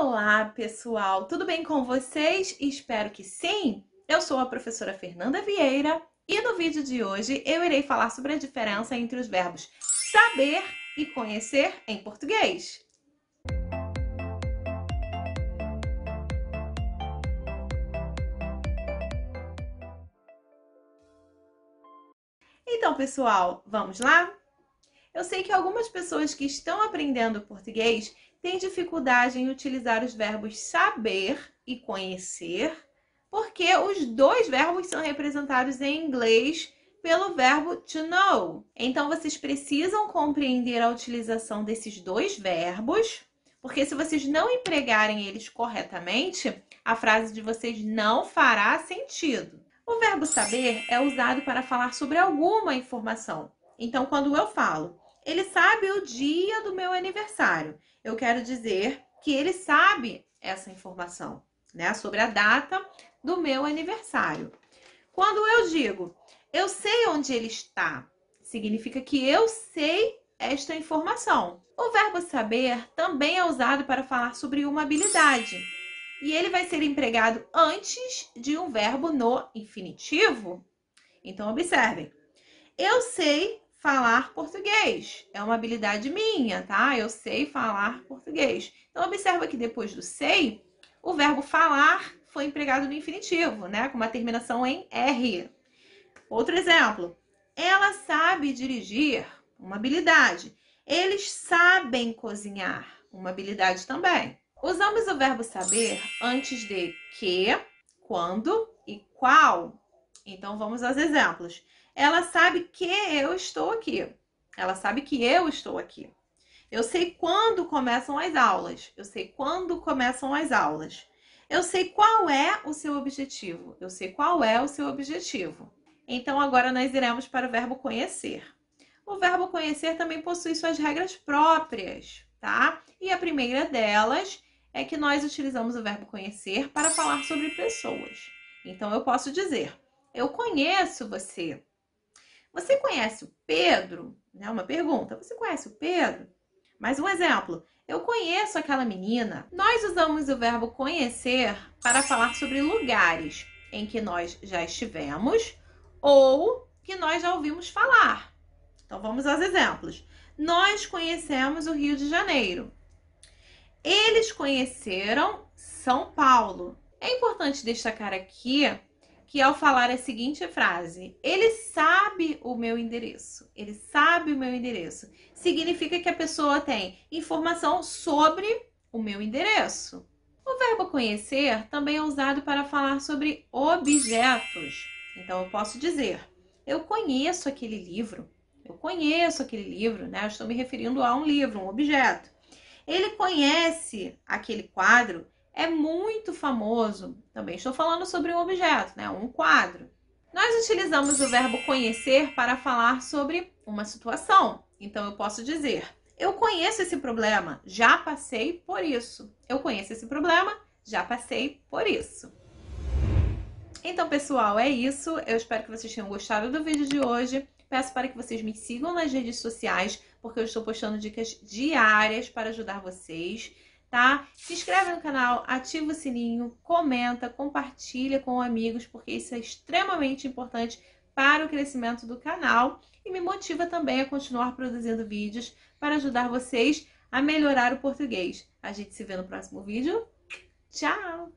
Olá, pessoal! Tudo bem com vocês? Espero que sim! Eu sou a professora Fernanda Vieira e no vídeo de hoje eu irei falar sobre a diferença entre os verbos saber e conhecer em português. Então, pessoal, vamos lá? Eu sei que algumas pessoas que estão aprendendo português tem dificuldade em utilizar os verbos saber e conhecer, porque os dois verbos são representados em inglês pelo verbo to know. Então vocês precisam compreender a utilização desses dois verbos, porque se vocês não empregarem eles corretamente, a frase de vocês não fará sentido. O verbo saber é usado para falar sobre alguma informação. Então, quando eu falo ele sabe o dia do meu aniversário. Eu quero dizer que ele sabe essa informação, né? Sobre a data do meu aniversário. Quando eu digo, eu sei onde ele está, significa que eu sei esta informação. O verbo saber também é usado para falar sobre uma habilidade. E ele vai ser empregado antes de um verbo no infinitivo. Então, observem. Eu sei falar português. É uma habilidade minha, tá? Eu sei falar português. Então, observa que depois do sei, o verbo falar foi empregado no infinitivo, né? Com uma terminação em R. Outro exemplo. Ela sabe dirigir, uma habilidade. Eles sabem cozinhar, uma habilidade também. Usamos o verbo saber antes de que, quando e qual. Então, vamos aos exemplos ela sabe que eu estou aqui. Ela sabe que eu estou aqui. Eu sei quando começam as aulas. Eu sei quando começam as aulas. Eu sei qual é o seu objetivo. Eu sei qual é o seu objetivo. Então agora nós iremos para o verbo conhecer. O verbo conhecer também possui suas regras próprias, tá? E a primeira delas é que nós utilizamos o verbo conhecer para falar sobre pessoas. Então eu posso dizer: eu conheço você. Você conhece o Pedro? É uma pergunta. Você conhece o Pedro? Mais um exemplo. Eu conheço aquela menina. Nós usamos o verbo conhecer para falar sobre lugares em que nós já estivemos ou que nós já ouvimos falar. Então vamos aos exemplos. Nós conhecemos o Rio de Janeiro. Eles conheceram São Paulo. É importante destacar aqui que ao falar a seguinte frase, ele sabe o meu endereço, ele sabe o meu endereço, significa que a pessoa tem informação sobre o meu endereço. O verbo conhecer também é usado para falar sobre objetos. Então eu posso dizer, eu conheço aquele livro, eu conheço aquele livro, né? Eu estou me referindo a um livro, um objeto. Ele conhece aquele quadro é muito famoso. Também estou falando sobre um objeto, né? um quadro. Nós utilizamos o verbo conhecer para falar sobre uma situação. Então eu posso dizer: eu conheço esse problema, já passei por isso. Eu conheço esse problema, já passei por isso. Então, pessoal, é isso. Eu espero que vocês tenham gostado do vídeo de hoje. Peço para que vocês me sigam nas redes sociais, porque eu estou postando dicas diárias para ajudar vocês tá? Se inscreve no canal, ativa o sininho, comenta, compartilha com amigos, porque isso é extremamente importante para o crescimento do canal e me motiva também a continuar produzindo vídeos para ajudar vocês a melhorar o português. A gente se vê no próximo vídeo. Tchau!